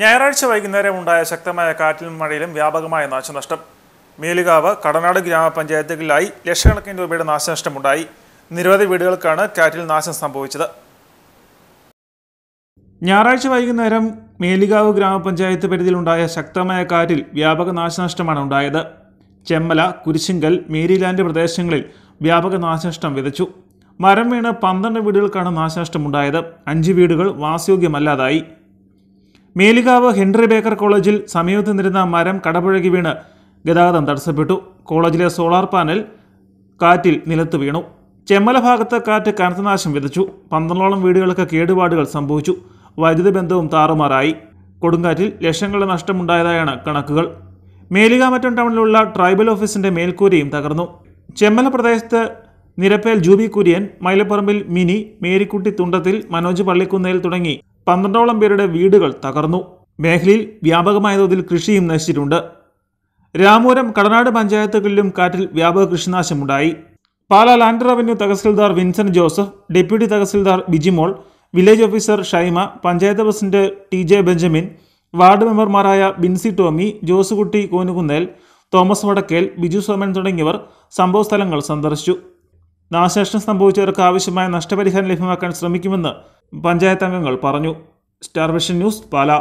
ഞായറാഴ്ച വൈകുന്നേരം ഉണ്ടായ ശക്തമായ കാറ്റിലും മഴയിലും വ്യാപകമായ നാശനഷ്ടം മേലുകാവ് കടനാട് ഗ്രാമപഞ്ചായത്തുകളിലായി ലക്ഷക്കണക്കിന് രൂപയുടെ നാശനഷ്ടമുണ്ടായി നിരവധി വീടുകൾക്കാണ് കാറ്റിൽ നാശം സംഭവിച്ചത് ഞായറാഴ്ച വൈകുന്നേരം മേലുകാവ് ഗ്രാമപഞ്ചായത്ത് പരിധിയിലുണ്ടായ ശക്തമായ കാറ്റിൽ വ്യാപക നാശനഷ്ടമാണ് ഉണ്ടായത് ചെമ്മല കുരിശിങ്കൽ മേരിലാൻഡ് പ്രദേശങ്ങളിൽ വ്യാപക നാശനഷ്ടം വിതച്ചു മരം വീണ് പന്ത്രണ്ട് വീടുകൾക്കാണ് നാശനഷ്ടമുണ്ടായത് അഞ്ച് വീടുകൾ വാസയോഗ്യമല്ലാതായി മേലുകാവ് ഹെൻറി ബേക്കർ കോളേജിൽ സമീപത്ത് നിന്നിരുന്ന മരം കടപുഴകി വീണ് ഗതാഗതം തടസ്സപ്പെട്ടു കോളേജിലെ സോളാർ പാനൽ കാറ്റിൽ നിലത്ത് വീണു ചെമ്മല ഭാഗത്ത് കാറ്റ് കനത്ത നാശം വിതച്ചു പന്ത്രണ്ടോളം വീടുകൾക്ക് കേടുപാടുകൾ സംഭവിച്ചു വൈദ്യുതി ബന്ധവും താറുമാറായി കൊടുങ്കാറ്റിൽ ലക്ഷങ്ങളുടെ നഷ്ടമുണ്ടായതായാണ് കണക്കുകൾ മേലികാമറ്റം ടൗണിലുള്ള ട്രൈബൽ ഓഫീസിന്റെ മേൽക്കൂരയും തകർന്നു ചെമ്മല പ്രദേശത്ത് നിരപ്പേൽ ജൂബി കുര്യൻ മൈലപ്പറമ്പിൽ മിനി മേരിക്കുട്ടി തുണ്ടത്തിൽ മനോജ് പള്ളിക്കുന്നേൽ തുടങ്ങി പന്ത്രണ്ടോളം പേരുടെ വീടുകൾ തകർന്നു മേഖലയിൽ വ്യാപകമായ തോതിൽ കൃഷിയും നശിച്ചിട്ടുണ്ട് രാമൂരം കടനാട് പഞ്ചായത്തുകളിലും കാറ്റിൽ വ്യാപക കൃഷിനാശമുണ്ടായി Pala land revenue tahsildar Vincent Joseph deputy tahsildar Bijimol village officer Shyma panchayat president T J Benjamin ward മെമ്പർമാരായ ബിൻസി ടോമി ജോസുകുട്ടി കോനുകുന്നേൽ തോമസ് വടക്കേൽ ബിജു സോമൻ തുടങ്ങിയവർ സംഭവസ്ഥലങ്ങൾ സന്ദർശിച്ചു നാശനഷ്ടം സംഭവിച്ചവർക്ക് ആവശ്യമായ നഷ്ടപരിഹാരം ലഭ്യമാക്കാൻ ശ്രമിക്കുമെന്ന് പഞ്ചായത്ത് അംഗങ്ങൾ പറഞ്ഞു സ്റ്റാർ വിഷൻ ന്യൂസ് പാലാ